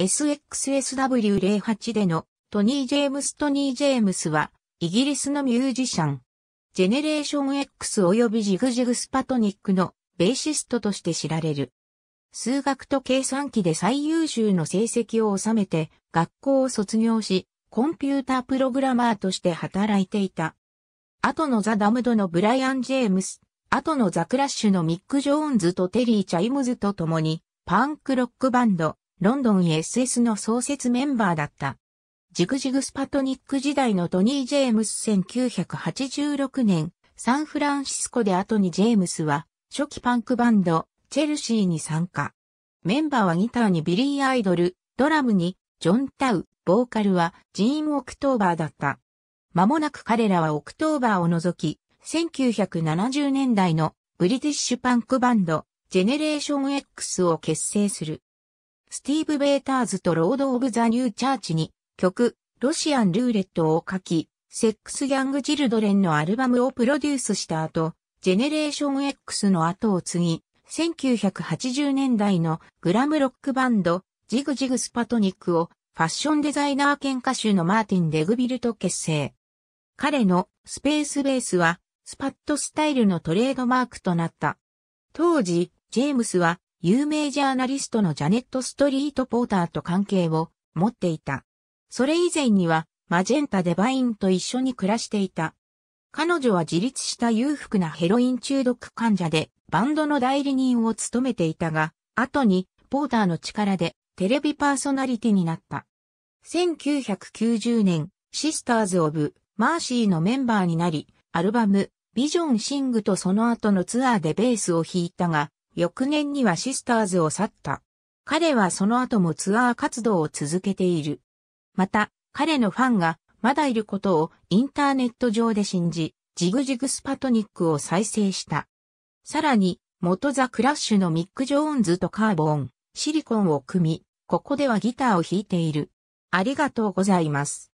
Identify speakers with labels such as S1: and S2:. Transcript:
S1: SXSW08 でのトニー・ジェームス・トニー・ジェームスは、イギリスのミュージシャン。ジェネレーション X 及びジグジグスパトニックのベーシストとして知られる。数学と計算機で最優秀の成績を収めて、学校を卒業し、コンピュータープログラマーとして働いていた。後のザ・ダムドのブライアン・ジェームス、後のザ・クラッシュのミック・ジョーンズとテリー・チャイムズと共に、パンクロックバンド、ロンドン SS の創設メンバーだった。ジグジグスパトニック時代のトニー・ジェームス1986年、サンフランシスコで後にジェームスは、初期パンクバンド、チェルシーに参加。メンバーはギターにビリー・アイドル、ドラムに、ジョン・タウ、ボーカルは、ジーン・オクトーバーだった。間もなく彼らはオクトーバーを除き、1970年代のブリティッシュパンクバンド、ジェネレーション X を結成する。スティーブ・ベーターズとロード・オブ・ザ・ニュー・チャーチに曲、ロシアン・ルーレットを書き、セックス・ギャング・ジルドレンのアルバムをプロデュースした後、ジェネレーション X の後を継ぎ、1980年代のグラムロックバンド、ジグジグ・スパトニックをファッションデザイナー兼歌手のマーティン・デグビルと結成。彼のスペースベースはスパットスタイルのトレードマークとなった。当時、ジェームスは有名ジャーナリストのジャネット・ストリート・ポーターと関係を持っていた。それ以前には、マジェンタ・デバインと一緒に暮らしていた。彼女は自立した裕福なヘロイン中毒患者で、バンドの代理人を務めていたが、後に、ポーターの力で、テレビパーソナリティになった。1990年、シスターズ・オブ・マーシーのメンバーになり、アルバム、ビジョン・シングとその後のツアーでベースを弾いたが、翌年にはシスターズを去った。彼はその後もツアー活動を続けている。また、彼のファンがまだいることをインターネット上で信じ、ジグジグスパトニックを再生した。さらに、元ザ・クラッシュのミック・ジョーンズとカーボン、シリコンを組み、ここではギターを弾いている。ありがとうございます。